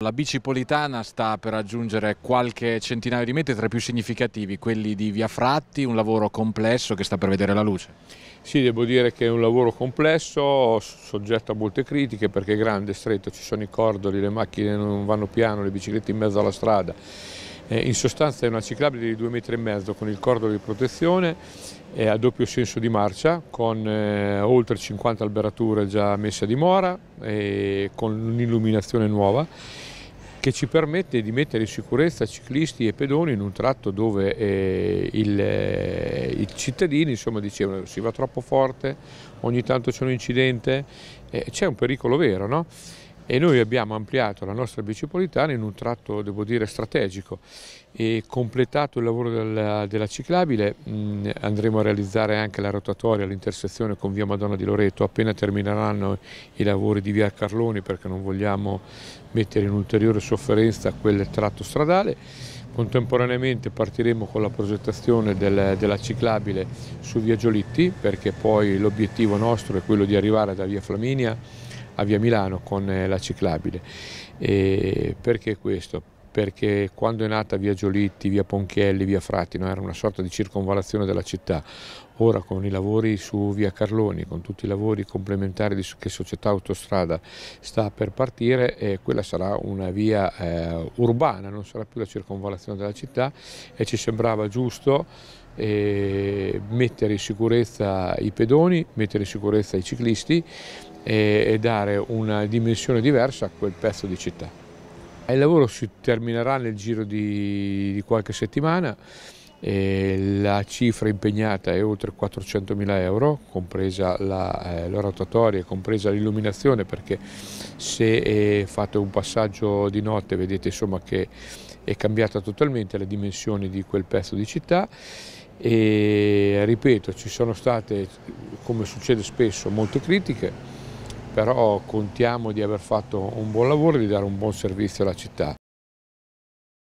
La bicipolitana sta per raggiungere qualche centinaio di metri tra i più significativi, quelli di Via Fratti, un lavoro complesso che sta per vedere la luce. Sì, devo dire che è un lavoro complesso, soggetto a molte critiche perché è grande, stretto, ci sono i cordoli, le macchine non vanno piano, le biciclette in mezzo alla strada eh, in sostanza è una ciclabile di 2,5 metri con il cordolo di protezione eh, a doppio senso di marcia con eh, oltre 50 alberature già messe a dimora e con un'illuminazione nuova che ci permette di mettere in sicurezza ciclisti e pedoni in un tratto dove eh, il, eh, i cittadini insomma, dicevano si va troppo forte, ogni tanto c'è un incidente, eh, c'è un pericolo vero. No? e noi abbiamo ampliato la nostra bicipolitana in un tratto, devo dire, strategico e completato il lavoro della, della ciclabile mh, mm, andremo a realizzare anche la rotatoria all'intersezione con via Madonna di Loreto appena termineranno i lavori di via Carloni perché non vogliamo mettere in ulteriore sofferenza quel tratto stradale Contemporaneamente partiremo con la progettazione del, della ciclabile su via Giolitti perché poi l'obiettivo nostro è quello di arrivare da via Flaminia a Via Milano con eh, la ciclabile. E perché questo? perché quando è nata via Giolitti, via Ponchielli, via Fratino era una sorta di circonvalazione della città. Ora con i lavori su via Carloni, con tutti i lavori complementari che Società Autostrada sta per partire, eh, quella sarà una via eh, urbana, non sarà più la circonvalazione della città e ci sembrava giusto eh, mettere in sicurezza i pedoni, mettere in sicurezza i ciclisti e, dare una dimensione diversa a quel pezzo di città. Il lavoro si terminerà nel giro di, di qualche settimana, la cifra impegnata è oltre 400.000 euro, compresa la, eh, la rotatoria, compresa l'illuminazione, perché se fate un passaggio di notte vedete insomma, che è cambiata totalmente la dimensione di quel pezzo di città e ripeto ci sono state come succede spesso molte critiche però contiamo di aver fatto un buon lavoro e di dare un buon servizio alla città.